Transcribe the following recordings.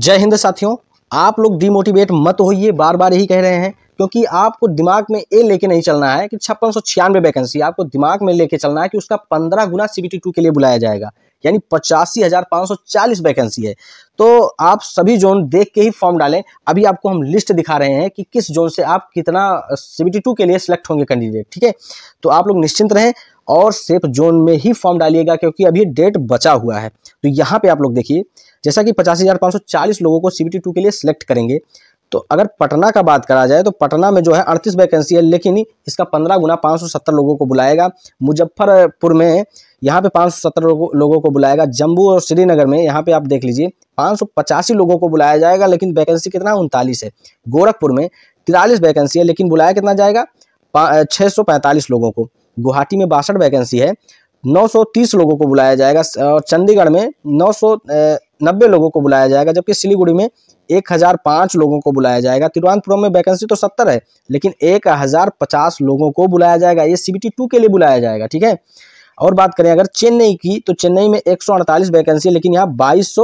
जय हिंद साथियों आप लोग डिमोटिवेट मत होइए बार बार यही कह रहे हैं क्योंकि आपको दिमाग में ये लेके नहीं चलना है कि छप्पन छियानवे वैकेंसी आपको दिमाग में लेके चलना है कि उसका 15 गुना सीबीटी टू के लिए बुलाया जाएगा यानी पचासी हजार सौ चालीस वैकेंसी है तो आप सभी जोन देख के ही फॉर्म डालें अभी आपको हम लिस्ट दिखा रहे हैं कि किस जोन से आप कितना सीबीटी टू के लिए सिलेक्ट होंगे कैंडिडेट ठीक है तो आप लोग निश्चिंत रहें और सेफ जोन में ही फॉर्म डालिएगा क्योंकि अभी डेट बचा हुआ है तो यहाँ पे आप लोग देखिए जैसा कि पचास लोगों को सी के लिए सिलेक्ट करेंगे तो अगर पटना का बात करा जाए तो पटना में जो है अड़तीस वैकेंसी है लेकिन इसका पंद्रह गुना पाँच लोगों को बुलाएगा मुजफ्फरपुर में यहाँ पे पाँच सौ सत्तर लोगों को बुलाएगा जम्मू और श्रीनगर में यहाँ पे आप देख लीजिए पाँच सौ पचासी लोगों को बुलाया जाएगा लेकिन वैकेंसी कितना उनतालीस है गोरखपुर में तिरालीस वैकेंसी है लेकिन बुलाया कितना जाएगा छः सौ पैंतालीस लोगों को गुवाहाटी में बासठ वैकेंसी है नौ सौ तीस लोगों को बुलाया जाएगा और चंडीगढ़ में नौ सौ नब्बे लोगों को बुलाया जाएगा जबकि सिलीगुड़ी में एक हजार पांच लोगों को बुलाया जाएगा तिरुवनंतपुरम में वैकेंसी तो सत्तर है लेकिन एक हजार पचास लोगों को बुलाया जाएगा ये सी टू के लिए बुलाया जाएगा ठीक है और बात करें अगर चेन्नई की तो चेन्नई में एक वैकेंसी है लेकिन यहाँ बाईस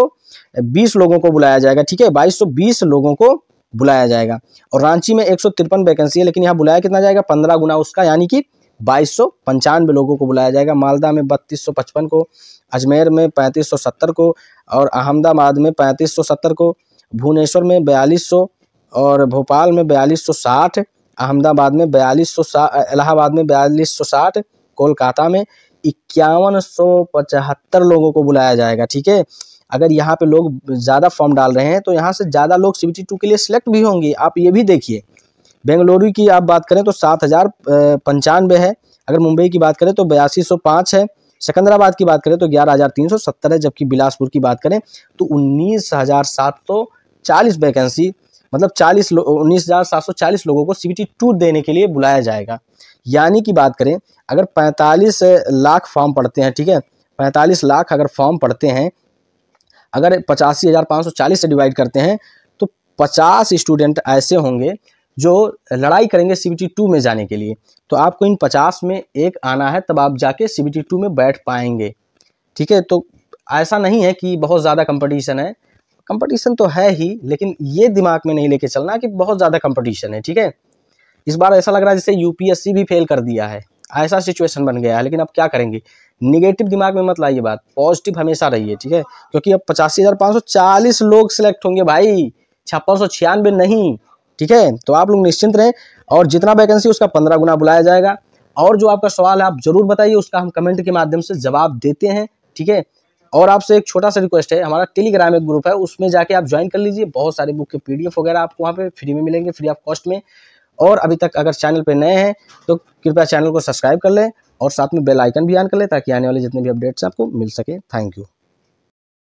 लोगों को बुलाया जाएगा ठीक है बाईस लोगों को बुलाया जाएगा और रांची में एक वैकेंसी है लेकिन यहाँ बुलाया कितना जाएगा पंद्रह गुना उसका यानी कि बाईस सौ पंचानवे लोगों को बुलाया जाएगा मालदा में बत्तीस सौ पचपन को अजमेर में पैंतीस सौ सत्तर को और अहमदाबाद में पैंतीस सौ सत्तर को भुवनेश्वर में बयालीस सौ और भोपाल में बयालीस सौ साठ अहमदाबाद में बयालीस सौ इलाहाबाद में बयालीस सौ साठ कोलकाता में इक्यावन सौ पचहत्तर लोगों को बुलाया जाएगा ठीक है अगर यहाँ पे लोग ज़्यादा फॉर्म डाल रहे हैं तो यहाँ से ज़्यादा लोग सी बी टी टू के लिए सिलेक्ट भी होंगे आप ये भी देखिए बेंगलुरु की आप बात करें तो सात हज़ार पंचानवे है अगर मुंबई की बात करें तो बयासी सौ पाँच है सिकंदराबाद की बात करें तो ग्यारह हज़ार तीन सौ सत्तर है जबकि बिलासपुर की बात करें तो उन्नीस हज़ार सात सौ चालीस वैकेंसी मतलब चालीस उन्नीस हज़ार सात सौ चालीस लोगों को सी बी देने के लिए बुलाया जाएगा यानी कि बात करें अगर पैंतालीस लाख फॉर्म पड़ते हैं ठीक है पैंतालीस लाख अगर फॉर्म पड़ते हैं अगर पचासी हज़ार पाँच सौ चालीस से डिवाइड करते हैं तो पचास स्टूडेंट ऐसे होंगे जो लड़ाई करेंगे सी टू में जाने के लिए तो आपको इन पचास में एक आना है तब आप जाके सी टू में बैठ पाएंगे ठीक है तो ऐसा नहीं है कि बहुत ज़्यादा कंपटीशन है कंपटीशन तो है ही लेकिन ये दिमाग में नहीं लेके चलना कि बहुत ज़्यादा कंपटीशन है ठीक है इस बार ऐसा लग रहा है जैसे यूपीएससी भी फेल कर दिया है ऐसा सिचुएशन बन गया है लेकिन अब क्या करेंगे निगेटिव दिमाग में मत लाइए बात पॉजिटिव हमेशा रहिए ठीक है क्योंकि अब पचासी हज़ार पाँच सौ चालीस लोग सेलेक्ट होंगे भाई छप्पन सौ छियानवे नहीं ठीक है तो आप लोग निश्चिंत रहें और जितना वैकेंसी उसका पंद्रह गुना बुलाया जाएगा और जो आपका सवाल है आप जरूर बताइए उसका हम कमेंट के माध्यम से जवाब देते हैं ठीक है और आपसे एक छोटा सा रिक्वेस्ट है हमारा टेलीग्राम एक ग्रुप है उसमें जाके आप ज्वाइन कर लीजिए बहुत सारे बुक के पीडीएफ वगैरह आपको वहाँ पे फ्री में मिलेंगे फ्री ऑफ कॉस्ट में और अभी तक अगर चैनल पर नए हैं तो कृपया चैनल को सब्सक्राइब कर लें और साथ में बेल आइकन भी ऑन कर लें ताकि आने वाले जितने भी अपडेट्स आपको मिल सके थैंक यू